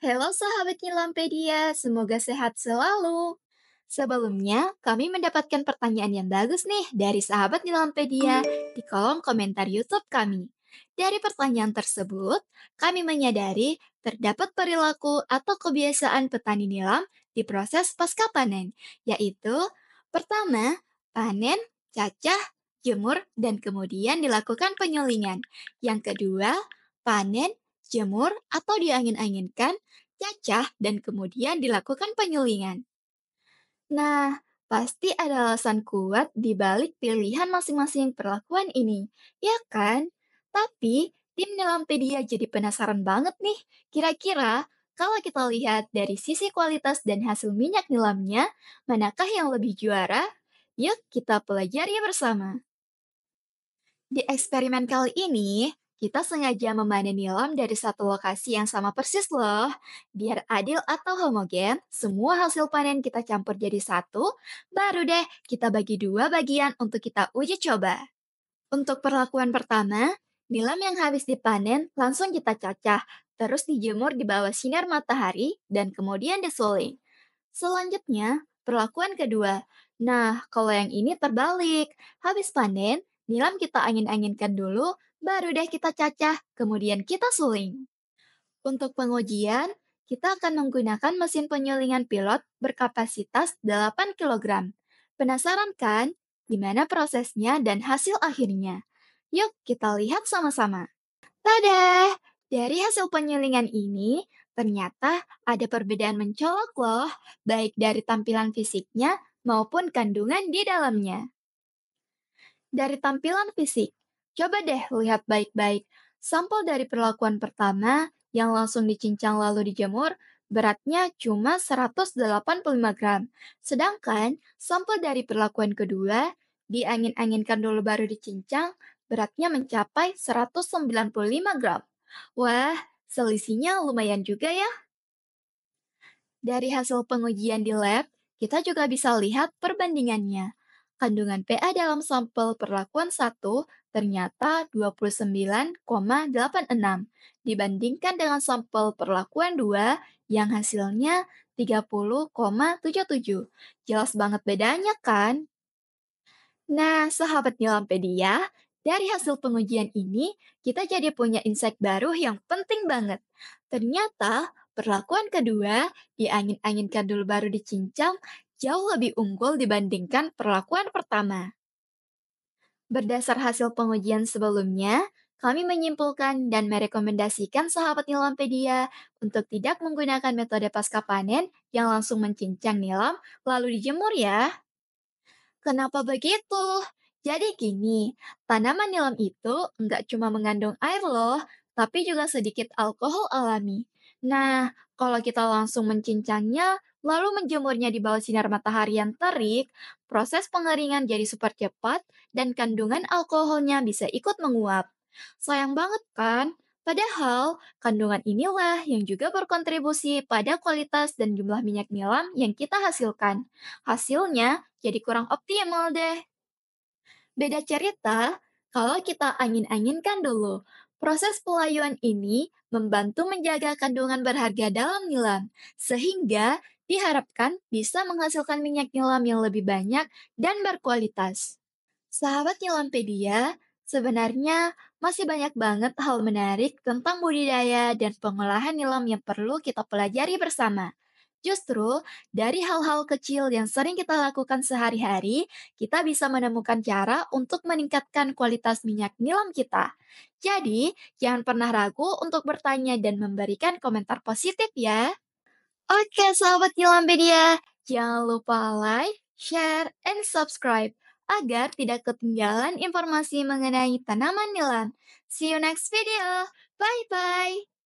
Halo sahabat Nyilampedia, semoga sehat selalu. Sebelumnya, kami mendapatkan pertanyaan yang bagus nih dari sahabat Nyilampedia di kolom komentar YouTube kami. Dari pertanyaan tersebut, kami menyadari terdapat perilaku atau kebiasaan petani nilam di proses pasca panen, yaitu pertama, panen, cacah, jemur, dan kemudian dilakukan penyulingan. Yang kedua, panen, jemur atau diangin-anginkan, cacah, dan kemudian dilakukan penyulingan. Nah, pasti ada alasan kuat di balik pilihan masing-masing perlakuan ini, ya kan? Tapi, tim Nilampedia jadi penasaran banget nih. Kira-kira, kalau kita lihat dari sisi kualitas dan hasil minyak nilamnya, manakah yang lebih juara? Yuk kita pelajari bersama. Di eksperimen kali ini, kita sengaja memanen nilam dari satu lokasi yang sama persis loh. Biar adil atau homogen, semua hasil panen kita campur jadi satu, baru deh kita bagi dua bagian untuk kita uji coba. Untuk perlakuan pertama, nilam yang habis dipanen langsung kita cacah, terus dijemur di bawah sinar matahari, dan kemudian disuling. Selanjutnya, perlakuan kedua. Nah, kalau yang ini terbalik. Habis panen, nilam kita angin-anginkan dulu, baru deh kita cacah, kemudian kita suling. Untuk pengujian, kita akan menggunakan mesin penyulingan pilot berkapasitas 8 kg. Penasaran kan gimana prosesnya dan hasil akhirnya? Yuk kita lihat sama-sama. Tada! Dari hasil penyulingan ini, ternyata ada perbedaan mencolok loh, baik dari tampilan fisiknya maupun kandungan di dalamnya. Dari tampilan fisik, Coba deh lihat baik-baik. Sampel dari perlakuan pertama yang langsung dicincang lalu dijemur beratnya cuma 185 gram. Sedangkan sampel dari perlakuan kedua diangin-anginkan dulu baru dicincang beratnya mencapai 195 gram. Wah, selisihnya lumayan juga ya. Dari hasil pengujian di lab, kita juga bisa lihat perbandingannya kandungan PA dalam sampel perlakuan 1 ternyata 29,86 dibandingkan dengan sampel perlakuan 2 yang hasilnya 30,77. Jelas banget bedanya kan? Nah, sahabat Nilampedia, dari hasil pengujian ini, kita jadi punya insight baru yang penting banget. Ternyata, perlakuan kedua, diangin-anginkan dulu baru dicincang, jauh lebih unggul dibandingkan perlakuan pertama. Berdasar hasil pengujian sebelumnya, kami menyimpulkan dan merekomendasikan sahabat nilampedia untuk tidak menggunakan metode pasca panen yang langsung mencincang nilam lalu dijemur ya. Kenapa begitu? Jadi gini, tanaman nilam itu nggak cuma mengandung air loh, tapi juga sedikit alkohol alami Nah, kalau kita langsung mencincangnya, lalu menjemurnya di bawah sinar matahari yang terik, proses pengeringan jadi super cepat dan kandungan alkoholnya bisa ikut menguap. Sayang banget kan? Padahal, kandungan inilah yang juga berkontribusi pada kualitas dan jumlah minyak nilam yang kita hasilkan. Hasilnya jadi kurang optimal deh. Beda cerita kalau kita angin-anginkan dulu, Proses pelayuan ini membantu menjaga kandungan berharga dalam nilam, sehingga diharapkan bisa menghasilkan minyak nilam yang lebih banyak dan berkualitas. Sahabat Nilampedia, sebenarnya masih banyak banget hal menarik tentang budidaya dan pengolahan nilam yang perlu kita pelajari bersama. Justru dari hal-hal kecil yang sering kita lakukan sehari-hari, kita bisa menemukan cara untuk meningkatkan kualitas minyak nilam kita. Jadi, jangan pernah ragu untuk bertanya dan memberikan komentar positif ya. Oke sahabat Nilampedia, jangan lupa like, share, and subscribe agar tidak ketinggalan informasi mengenai tanaman nilam. See you next video. Bye-bye.